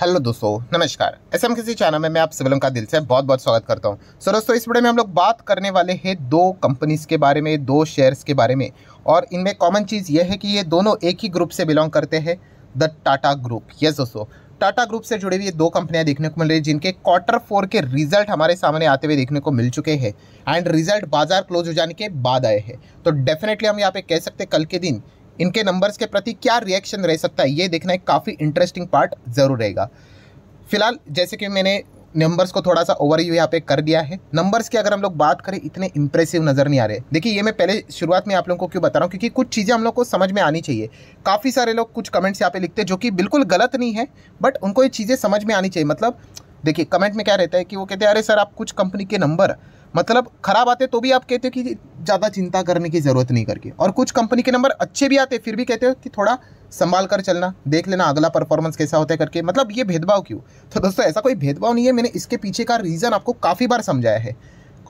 hello दोस्तों नमस्कार ऐसे हम किसी चैनल में मैं आप सिविलम का दिल से बहुत बहुत स्वागत करता हूं सो so, दोस्तों इस वीडियो में हम लोग बात करने वाले हैं दो कंपनीज के बारे में दो शेयर्स के बारे में और इनमें कॉमन चीज़ यह है कि ये दोनों एक ही ग्रुप से बिलोंग करते हैं द टाटा ग्रुप यस दोस्तों टाटा ग्रुप से जुड़ी हुई दो कंपनियां देखने को मिल रही है जिनके क्वार्टर फोर के रिजल्ट हमारे सामने आते हुए देखने को मिल चुके हैं एंड रिजल्ट बाजार क्लोज हो जाने के बाद आए हैं तो डेफिनेटली हम यहाँ पे कह सकते हैं कल के दिन इनके नंबर्स के प्रति क्या रिएक्शन रह सकता है ये देखना एक काफ़ी इंटरेस्टिंग पार्ट ज़रूर रहेगा फिलहाल जैसे कि मैंने नंबर्स को थोड़ा सा ओवरव्यू यहाँ पे कर दिया है नंबर्स की अगर हम लोग बात करें इतने इंप्रेसिव नज़र नहीं आ रहे देखिए ये मैं पहले शुरुआत में आप लोगों को क्यों बता रहा हूँ क्योंकि कुछ चीज़ें हम लोग को समझ में आनी चाहिए काफ़ी सारे लोग कुछ कमेंट्स यहाँ पे लिखते हैं जो कि बिल्कुल गलत नहीं है बट उनको ये चीज़ें समझ में आनी चाहिए मतलब देखिए कमेंट में क्या रहता है कि वो कहते हैं अरे सर आप कुछ कंपनी के नंबर मतलब ख़राब आते तो भी आप कहते हो कि ज़्यादा चिंता करने की ज़रूरत नहीं करके और कुछ कंपनी के नंबर अच्छे भी आते फिर भी कहते हो कि थोड़ा संभाल कर चलना देख लेना अगला परफॉर्मेंस कैसा होता है करके मतलब ये भेदभाव क्यों तो दोस्तों ऐसा कोई भेदभाव नहीं है मैंने इसके पीछे का रीज़न आपको काफ़ी बार समझाया है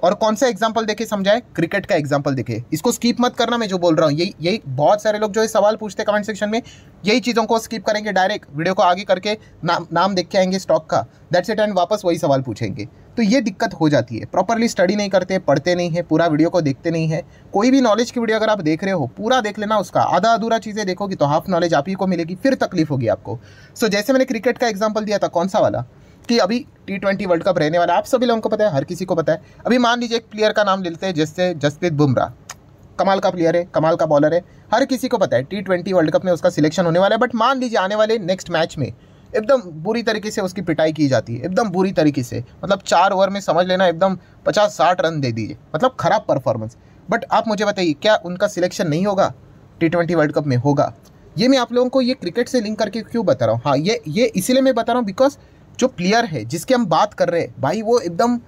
और कौन सा एग्जाम्पल देखे समझाए क्रिकेट का एग्जाम्पल देखे इसको स्कीप मत करना मैं जो बोल रहा हूँ यही यही बहुत सारे लोग जो है सवाल पूछते कमेंट सेक्शन में यही चीज़ों को स्किप करेंगे डायरेक्ट वीडियो को आगे करके नाम नाम देख के आएंगे स्टॉक का दैट्स इट एंड वापस वही सवाल पूछेंगे तो ये दिक्कत हो जाती है प्रॉपरली स्टडी नहीं करते पढ़ते नहीं है पूरा वीडियो को देखते नहीं है कोई भी नॉलेज की वीडियो अगर आप देख रहे हो पूरा देख लेना उसका आधा अधूरा चीज़ें देखोगी तो हाफ नॉलेज आप ही को मिलेगी फिर तकलीफ होगी आपको सो जैसे मैंने क्रिकेट का एग्जाम्पल दिया था कौन सा वाला कि अभी टी ट्वेंटी वर्ल्ड कप रहने वाला है आप सभी लोगों को पता है हर किसी को पता है अभी मान लीजिए एक प्लेयर का नाम लेते हैं जैसे जसप्रीत बुमराह कमाल का प्लेयर है कमाल का बॉलर है हर किसी को पता है टी ट्वेंटी वर्ल्ड कप में उसका सिलेक्शन होने वाला है बट मान लीजिए आने वाले नेक्स्ट मैच में एकदम बुरी तरीके से उसकी पिटाई की जाती है एकदम बुरी तरीके से मतलब चार ओवर में समझ लेना एकदम पचास साठ रन दे दीजिए मतलब खराब परफॉर्मेंस बट आप मुझे बताइए क्या उनका सिलेक्शन नहीं होगा टी ट्वेंटी वर्ल्ड कप में होगा ये मैं आप लोगों को ये क्रिकेट से लिंक करके क्यों बता रहा हूँ हाँ ये ये इसीलिए मैं बता रहा हूँ बिकॉज जो प्लेयर है जिसकी हम बात कर रहे हैं भाई वो एकदम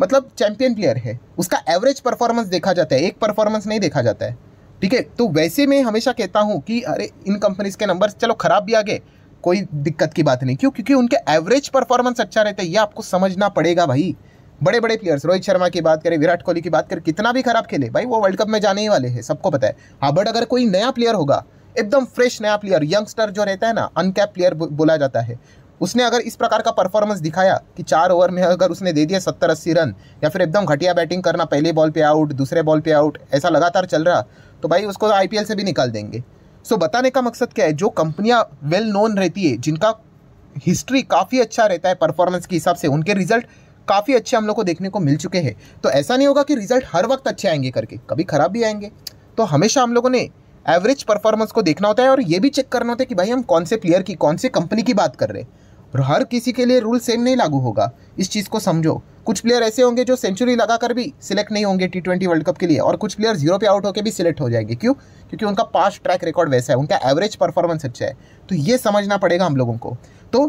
मतलब चैंपियन प्लेयर है उसका एवरेज परफॉर्मेंस देखा जाता है एक परफॉर्मेंस नहीं देखा जाता है ठीक है तो वैसे मैं हमेशा कहता हूँ कि अरे इन कंपनीज के नंबर्स चलो ख़राब भी आ गए कोई दिक्कत की बात नहीं क्यों क्योंकि उनके एवरेज परफॉर्मेंस अच्छा रहता है ये आपको समझना पड़ेगा भाई बड़े बड़े प्लेयर्स रोहित शर्मा की बात करें विराट कोहली की बात करें कितना भी खराब खेले भाई वो वर्ल्ड कप में जाने ही वाले हैं सबको पता है हाँ बट अगर कोई नया प्लेयर होगा एकदम फ्रेश नया प्लेयर यंगस्टर जो रहता है ना अनकैप प्लेयर बोला जाता है उसने अगर इस प्रकार का परफॉर्मेंस दिखाया कि चार ओवर में अगर उसने दे दिया सत्तर अस्सी रन या फिर एकदम घटिया बैटिंग करना पहले बॉल पे आउट दूसरे बॉल पे आउट ऐसा लगातार चल रहा तो भाई उसको आई से भी निकाल देंगे सो बताने का मकसद क्या है जो कंपनियाँ वेल नोन रहती है जिनका हिस्ट्री काफ़ी अच्छा रहता है परफॉर्मेंस के हिसाब से उनके रिजल्ट काफ़ी अच्छे हम लोग को देखने को मिल चुके हैं तो ऐसा नहीं होगा कि रिजल्ट हर वक्त अच्छे आएंगे करके कभी ख़राब भी आएंगे तो हमेशा हम लोगों ने एवरेज परफॉर्मेंस को देखना होता है और ये भी चेक करना होता है कि भाई हम कौन से प्लेयर की कौन से कंपनी की बात कर रहे हैं हर किसी के लिए रूल सेम नहीं लागू होगा इस चीज़ को समझो कुछ प्लेयर ऐसे होंगे जो सेंचुरी लगाकर भी सिलेक्ट नहीं होंगे टी ट्वेंटी वर्ल्ड कप के लिए और कुछ प्लेयर जीरो पे आउट होकर भी सिलेक्ट हो जाएंगे क्यों क्योंकि उनका पास्ट ट्रैक रिकॉर्ड वैसा है उनका एवरेज परफॉर्मेंस अच्छा है तो ये समझना पड़ेगा हम लोगों को तो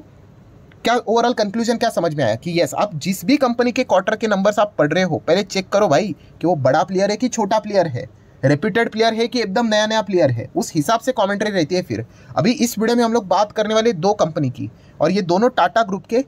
क्या ओवरऑल कंक्लूजन क्या समझ में आया कि यस आप जिस भी कंपनी के क्वार्टर के नंबर्स आप पढ़ रहे हो पहले चेक करो भाई कि वो बड़ा प्लेयर है कि छोटा प्लेयर है रिप्यूटेड प्लेयर है कि एकदम नया नया प्लेयर है उस हिसाब से कॉमेंट्री रहती है फिर अभी इस वीडियो में हम लोग बात करने वाले दो कंपनी की और ये दोनों टाटा ग्रुप के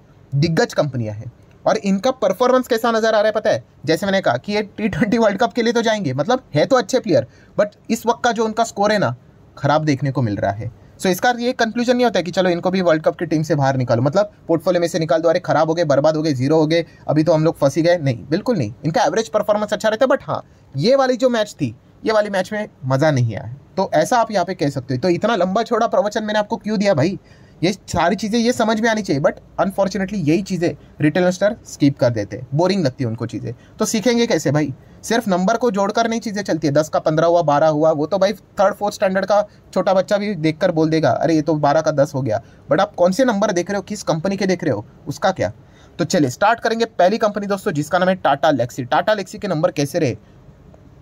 दिग्गज कंपनियाँ हैं और इनका परफॉर्मेंस कैसा नज़र आ रहा है पता है जैसे मैंने कहा कि ये टी ट्वेंटी वर्ल्ड कप के लिए तो जाएंगे मतलब है तो अच्छे प्लेयर बट इस वक्त का जो उनका स्कोर है ना खराब देखने को मिल रहा है सो so, इसका ये कंक्लूजन नहीं होता है कि चलो इनको भी वर्ल्ड कप की टीम से बाहर निकालो मतलब पोर्टफोलियो में से निकाल दो अरे खराब हो गए बर्बाद हो गए जीरो हो गए अभी तो हम लोग फंसी गए नहीं बिल्कुल नहीं इनका एवरेज परफॉर्मेंस अच्छा रहता है बट हाँ ये वाली जो मैच थी ये वाले मैच में मज़ा नहीं आया तो ऐसा आप यहाँ पे कह सकते हो तो इतना लंबा छोड़ा प्रवचन मैंने आपको क्यों दिया भाई ये सारी चीज़ें ये समझ में आनी चाहिए बट अनफॉर्चुनेटली यही चीज़ें रिटेल स्किप कर देते हैं बोरिंग लगती है उनको चीज़ें तो सीखेंगे कैसे भाई सिर्फ नंबर को जोड़कर नहीं चीज़ें चलती है दस का पंद्रह हुआ बारह हुआ वो तो भाई थर्ड फोर्थ स्टैंडर्ड का छोटा बच्चा भी देखकर बोल देगा अरे ये तो बारह का दस हो गया बट आप कौन से नंबर देख रहे हो किस कंपनी के देख रहे हो उसका क्या तो चलिए स्टार्ट करेंगे पहली कंपनी दोस्तों जिसका नाम है टाटा लेक्सी टाटा लेक्सी के नंबर कैसे रहे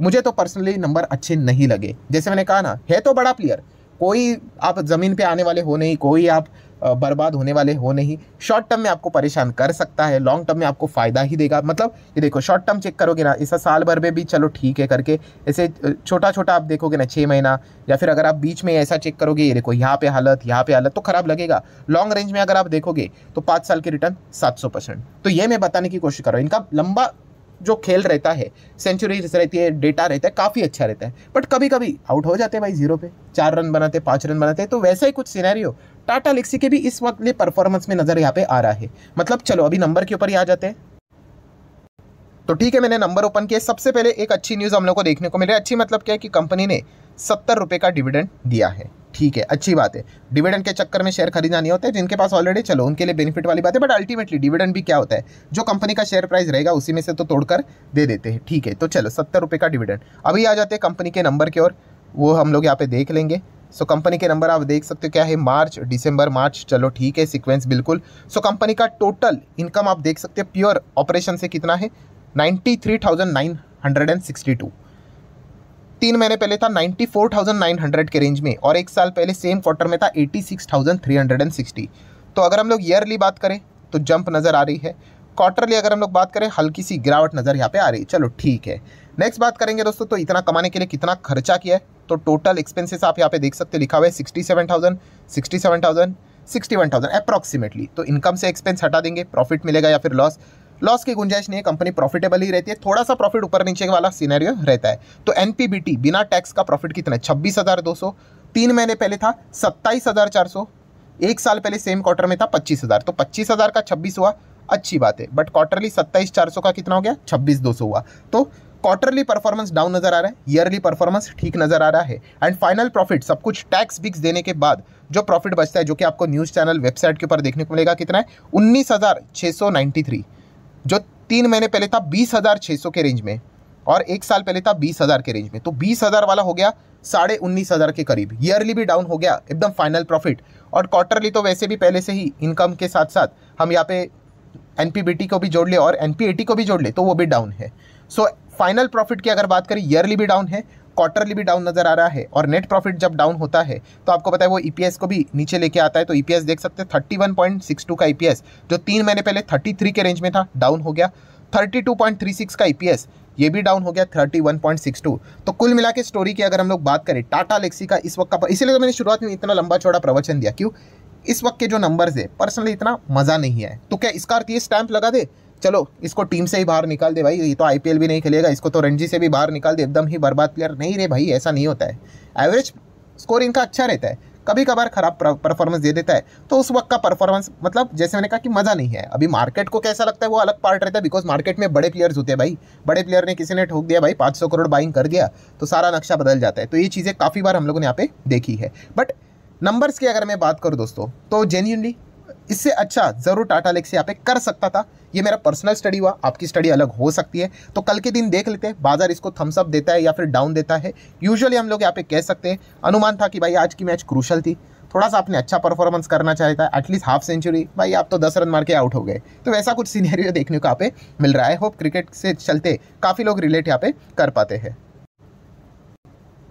मुझे तो पर्सनली नंबर अच्छे नहीं लगे जैसे मैंने कहा ना है तो बड़ा प्लेयर कोई आप ज़मीन पे आने वाले हो नहीं कोई आप बर्बाद होने वाले हो नहीं शॉर्ट टर्म में आपको परेशान कर सकता है लॉन्ग टर्म में आपको फ़ायदा ही देगा मतलब ये देखो शॉर्ट टर्म चेक करोगे ना ऐसा साल भर में भी चलो ठीक है करके ऐसे छोटा छोटा आप देखोगे ना छः महीना या फिर अगर आप बीच में ऐसा चेक करोगे ये देखो यहाँ पे हालत यहाँ पे हालत तो ख़राब लगेगा लॉन्ग रेंज में अगर आप देखोगे तो पाँच साल के रिटर्न सात तो ये मैं बताने की कोशिश कर रहा हूँ इनका लंबा जो खेल रहता है सेंचुरीज रहती है डेटा रहता है काफ़ी अच्छा रहता है बट कभी कभी आउट हो जाते हैं भाई जीरो पे चार रन बनाते पाँच रन बनाते तो वैसा ही कुछ सीनैरियो टाटा लेक्सी के भी इस वक्त लिए परफॉर्मेंस में नज़र यहाँ पे आ रहा है मतलब चलो अभी नंबर के ऊपर ही आ जाते हैं तो ठीक है मैंने नंबर ओपन किया सबसे पहले एक अच्छी न्यूज़ हम लोग को देखने को मिले अच्छी मतलब क्या है कि कंपनी ने सत्तर रुपये का डिविडेंड दिया है ठीक है अच्छी बात है डिविडेंड के चक्कर में शेयर खरीदना नहीं होता है जिनके पास ऑलरेडी चलो उनके लिए बेनिफिट वाली बात है बट अल्टीमेटली डिविडेंड भी क्या होता है जो कंपनी का शेयर प्राइस रहेगा उसी में से तो तोड़कर दे देते हैं ठीक है तो चलो सत्तर रुपये का डिविडेंड अभी आ जाते हैं कंपनी के नंबर की ओर वो हम लोग यहाँ पे देख लेंगे सो कंपनी के नंबर आप देख सकते हो क्या है मार्च डिसंबर मार्च चलो ठीक है सिक्वेंस बिल्कुल सो कंपनी का टोटल इनकम आप देख सकते हो प्योर ऑपरेशन से कितना है ninety three thousand nine hundred and sixty two तीन महीने पहले था 94,900 के रेंज में और एक साल पहले सेम क्वार्टर में था 86,360 तो अगर हम लोग ईयरली बात करें तो जंप नज़र आ रही है क्वार्टरली अगर हम लोग बात करें हल्की सी गिरावट नज़र यहाँ पे आ रही है चलो ठीक है नेक्स्ट बात करेंगे दोस्तों तो इतना कमाने के लिए कितना खर्चा किया है तो टोटल एक्सपेंसेस आप यहाँ पे देख सकते लिखा हुआ है sixty seven thousand sixty seven thousand sixty one thousand approximately तो इनकम से एक्सपेंस हटा देंगे प्रॉफिट मिलेगा या फिर लॉस लॉस की गुंजाइश नहीं है कंपनी प्रॉफिटेबल ही रहती है थोड़ा सा प्रॉफिट ऊपर नीचे वाला सीनरियो रहता है तो एन बिना टैक्स का प्रॉफिट कितना है छब्बीस तीन महीने पहले था सत्ताईस हज़ार चार सौ एक साल पहले सेम क्वार्टर में था पच्चीस हज़ार तो पच्चीस हज़ार का छब्बीस हुआ अच्छी बात है बट क्वार्टरली सत्ताईस चार सौ का कितना हो गया छब्बीस दो सौ हुआ तो क्वार्टरली परफॉर्मेंस डाउन नजर आ रहा है ईयरली परफॉर्मेंस ठीक नजर आ रहा है एंड फाइनल प्रॉफिट सब कुछ टैक्स विक्स देने के बाद जो प्रॉफिट बचता है जो कि आपको न्यूज़ चैनल वेबसाइट के ऊपर देखने को मिलेगा कितना है उन्नीस हज़ार छह सौ नाइन्टी थ्री जो तीन महीने पहले था बीस हज़ार छः सौ के रेंज में और एक साल पहले था बीस हज़ार के रेंज में तो बीस हज़ार वाला हो गया साढ़े उन्नीस हज़ार के करीब ईयरली भी डाउन हो गया एकदम फाइनल प्रॉफिट और क्वार्टरली तो वैसे भी पहले से ही इनकम के साथ साथ हम यहाँ पे एन को भी जोड़ ले और एन को भी जोड़ ले तो वो भी डाउन है सो फाइनल प्रॉफिट की अगर बात करें ईयरली भी डाउन है क्वार्टरली भी डाउन नजर आ रहा है और नेट प्रॉफिट जब डाउन होता है तो आपको पता है वो ईपीएस e को भी नीचे लेके आता है तो ईपीएस e देख सकते हैं thirty one point six two का ईपीएस e जो तीन महीने पहले थर्टी थ्री के रेंज में था डाउन हो गया thirty two point three six का ईपीएस ये भी डाउन हो गया thirty one point six two तो कुल मिला के स्टोरी की अगर हम लोग बात करें टाटा लेक्सी का इस वक्त का इसीलिए तो मैंने शुरुआत में इतना लंबा चौड़ा प्रवचन दिया क्यों इस वक्त के जो नंबर्स है पर्सनली इतना मज़ा नहीं है तो क्या इसका अर्थ ये स्टैंप लगा दे चलो इसको टीम से ही बाहर निकाल दे भाई ये तो आईपीएल भी नहीं खेलेगा इसको तो रणजी से भी बाहर निकाल दे एकदम ही बर्बाद प्लेयर नहीं रे भाई ऐसा नहीं होता है एवरेज स्कोर इनका अच्छा रहता है कभी कभार खराब परफॉर्मेंस दे देता है तो उस वक्त का परफॉर्मेंस मतलब जैसे मैंने कहा कि मज़ा नहीं है अभी मार्केट को कैसा लगता है वो अलग पार्ट रहता है बिकॉज मार्केट में बड़े प्लेयर्स होते हैं भाई बड़े प्लेयर ने किसी ने ठोक दिया भाई पाँच करोड़ बाइंग कर दिया तो सारा नक्शा बदल जाता है तो ये चीज़ें काफ़ी बार हम लोगों ने यहाँ पे देखी है बट नंबर्स की अगर मैं बात करूँ दोस्तों तो जेन्यूनली इससे अच्छा ज़रूर टाटा लेक्स यहाँ पे कर सकता था ये मेरा पर्सनल स्टडी हुआ आपकी स्टडी अलग हो सकती है तो कल के दिन देख लेते हैं बाजार इसको थम्स अप देता है या फिर डाउन देता है यूजुअली हम लोग यहाँ पे कह सकते हैं अनुमान था कि भाई आज की मैच क्रूशल थी थोड़ा सा आपने अच्छा परफॉर्मेंस करना चाहिए था एटलीस्ट हाफ सेंचुरी भाई आप तो दस रन मार के आउट हो गए तो वैसा कुछ सीनेरियो देखने को यहाँ पे मिल रहा है होप क्रिकेट से चलते काफ़ी लोग रिलेट यहाँ पे कर पाते हैं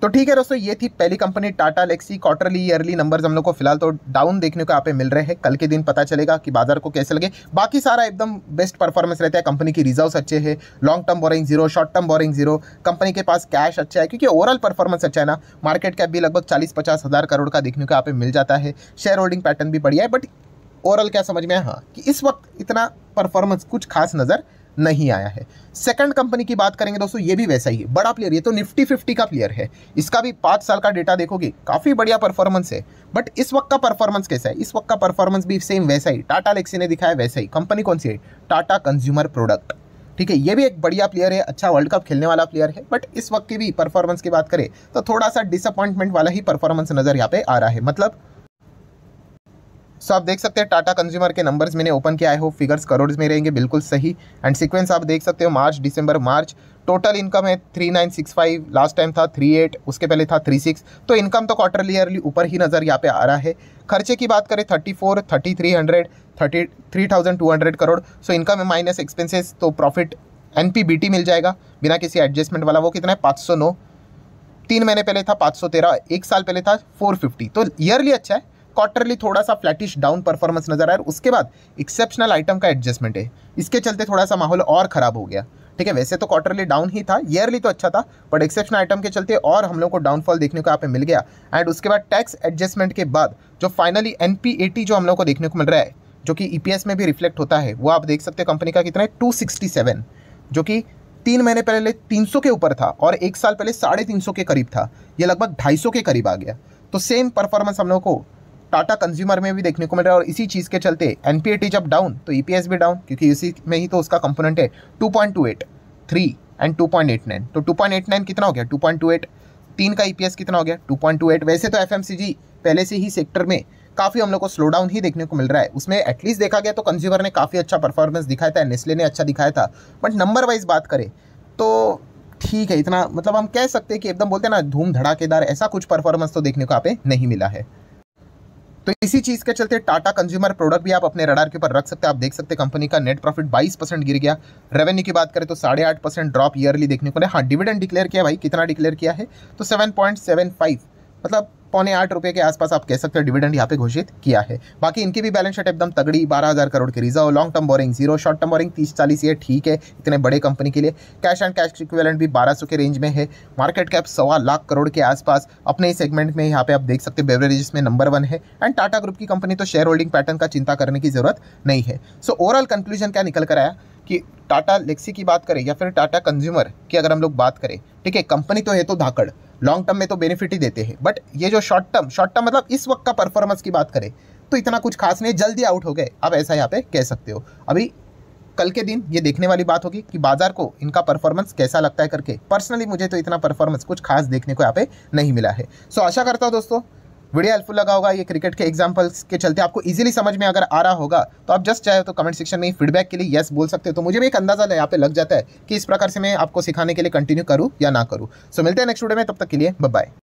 तो ठीक है दोस्तों ये थी पहली company Tata Elxsi quarterly yearly numbers हम लोग को फिलहाल तो डाउन देखने को यहाँ पे मिल रहे हैं कल के दिन पता चलेगा कि बाजार को कैसे लगे बाकी सारा एकदम बेस्ट परफॉर्मेंस रहता है कंपनी की रिजर्व्स अच्छे हैं long term borrowing zero short term borrowing zero company के पास कैश अच्छा है क्योंकि ओवरऑल परफॉर्मेंस अच्छा है ना मार्केट कैप भी लगभग चालीस पचास हज़ार करोड़ का देखने को यहाँ पे मिल जाता है शेयर होल्डिंग पैटर्न भी बढ़िया है बट ओवरऑल क्या समझ में है हाँ कि इस वक्त इतना परफॉर्मेंस कुछ खास नज़र नहीं आया है सेकंड कंपनी की बात करेंगे दोस्तों ये भी वैसा ही है बड़ा प्लेयर ये तो निफ्टी फिफ्टी का प्लेयर है इसका भी पाँच साल का डेटा देखोगे काफ़ी बढ़िया परफॉर्मेंस है बट इस वक्त का परफॉर्मेंस कैसा है इस वक्त का परफॉर्मेंस भी सेम वैसा ही टाटा लेक्सी ने दिखाया वैसा ही कंपनी कौन सी है टाटा कंज्यूमर प्रोडक्ट ठीक है ये भी एक बढ़िया प्लेयर है अच्छा वर्ल्ड कप खेलने वाला प्लेयर है बट इस वक्त की भी परफॉर्मेंस की बात करें तो थोड़ा सा डिसअपॉइंटमेंट वाला ही परफॉर्मेंस नज़र यहाँ पे आ रहा है मतलब सो आप देख सकते हैं टाटा कंज्यूमर के नंबर्स मैंने ओपन किया है हो फिगर्स करोड़ में रहेंगे बिल्कुल सही एंड सीक्वेंस आप देख सकते हो मार्च दिसंबर मार्च टोटल इनकम है three nine six five last time था थ्री एट उसके पहले था थ्री सिक्स तो इनकम तो क्वार्टरली ईयरली ऊपर ही नज़र यहाँ पे आ रहा है खर्चे की बात करें thirty four thirty three hundred thirty three thousand two hundred crore so income है माइनस एक्सपेंसेस तो profit N P B T मिल जाएगा बिना किसी एडजस्टमेंट वाला वो कितना है पाँच सौ नौ तीन महीने पहले था पाँच सौ तेरह एक साल पहले था फोर फिफ्टी तो ईयरली अच्छा है क्वार्टरली थोड़ा सा फ्लैटिश डाउन परफॉर्मेंस नजर आया उसके बाद एक्सेप्शनल आइटम का एडजस्टमेंट है इसके चलते थोड़ा सा माहौल और ख़राब हो गया ठीक है वैसे तो क्वार्टरली डाउन ही था ईयरली तो अच्छा था बट एक्सेप्शनल आइटम के चलते और हम लोग को डाउनफॉल देखने को यहाँ पे मिल गया एंड उसके बाद टैक्स एडजस्टमेंट के बाद जो फाइनली एन जो हम लोग को देखने को मिल रहा है जो कि ई e में भी रिफ्लेक्ट होता है वो आप देख सकते हो कंपनी का कितना है टू जो कि तीन महीने पहले 300 के ऊपर था और एक साल पहले साढ़े तीन के करीब था ये लगभग ढाई के करीब आ गया तो सेम परफॉर्मेंस हम लोग को टाटा कंज्यूमर में भी देखने को मिल रहा है और इसी चीज़ के चलते एन जब डाउन तो ई e भी डाउन क्योंकि इसी में ही तो उसका कंपोनेंट है two point two eight three and two point eight nine तो टू पॉइंट एट नाइन कितना हो गया टू पॉइंट टू एट तीन का ई e कितना हो गया टू पॉइंट टू एट वैसे तो एफ पहले से ही सेक्टर में काफ़ी हम लोग को स्लो डाउन ही देखने को मिल रहा है उसमें एटलीस्ट देखा गया तो कंज्यूमर ने काफ़ी अच्छा परफॉर्मेंस दिखाया था नेस्ले ने अच्छा दिखाया था बट नंबर वाइज बात करें तो ठीक है इतना मतलब हम कह सकते हैं कि एकदम बोलते हैं ना धूम धड़ाकेदार ऐसा कुछ परफॉर्मेंस तो देखने को आप नहीं मिला है तो इसी चीज़ के चलते टाटा कंज्यूमर प्रोडक्ट भी आप अपने रडार के ऊपर रख सकते हैं आप देख सकते हैं कंपनी का नेट प्रॉफिट 22 परसेंट गिर गया रेवेन्यू की बात करें तो साढ़े आठ परसेंट ड्रॉप ईयरली देखने को मिला हाँ डिविडेंड डिक्लेयर किया भाई कितना डिक्लेयर किया है तो सेवन पॉइंट सेवन फाइव मतलब पौने आठ रुपये के आसपास आप कह सकते हो डिविडेंड यहाँ पे घोषित किया है बाकी इनकी भी बैलेंस शीट एकदम तगड़ी बारह हज़ार करोड़ की reserve long term borrowing zero short term borrowing तीस चालीस ये ठीक है इतने बड़े कंपनी के लिए कैश एंड कैश इक्विवेलेंट भी बारह सौ के रेंज में है मार्केट कैप सवा लाख करोड़ के आसपास अपने ही सेगमेंट में यहाँ पे आप देख सकते हैं बेवरेजेस में नंबर वन है एंड टाटा ग्रुप की कंपनी तो शेयर होल्डिंग पैटर्न का चिंता करने की जरूरत नहीं है सो ओवरऑल कंक्लूजन क्या निकल कर आया कि टाटा लेक्सी की बात करें या फिर टाटा कंज्यूमर की अगर हम लोग बात करें ठीक है कंपनी तो है तो धाकड़ लॉन्ग टर्म में तो बेनिफिट ही देते हैं बट ये जो शॉर्ट टर्म शॉर्ट टर्म मतलब इस वक्त का परफॉर्मेंस की बात करें तो इतना कुछ खास नहीं जल्दी आउट हो गए आप ऐसा यहाँ पे कह सकते हो अभी कल के दिन ये देखने वाली बात होगी कि बाजार को इनका परफॉर्मेंस कैसा लगता है करके पर्सनली मुझे तो इतना परफॉर्मेंस कुछ खास देखने को यहाँ पे नहीं मिला है सो so, आशा करता हूँ दोस्तों वीडियो हेल्पफुल लगा होगा ये क्रिकेट के एग्जाम्पल्स के चलते आपको इजीली समझ में अगर आ रहा होगा तो आप जस्ट चाहे तो कमेंट सेक्शन में फीडबैक के लिए येस बोल सकते हो तो मुझे भी एक अंदाजा यहाँ पे लग जाता है कि इस प्रकार से मैं आपको सिखाने के लिए कंटिन्यू करूँ या ना करूँ सो मिलते हैं नेक्स्ट वीडियो में तब तक के लिए बाय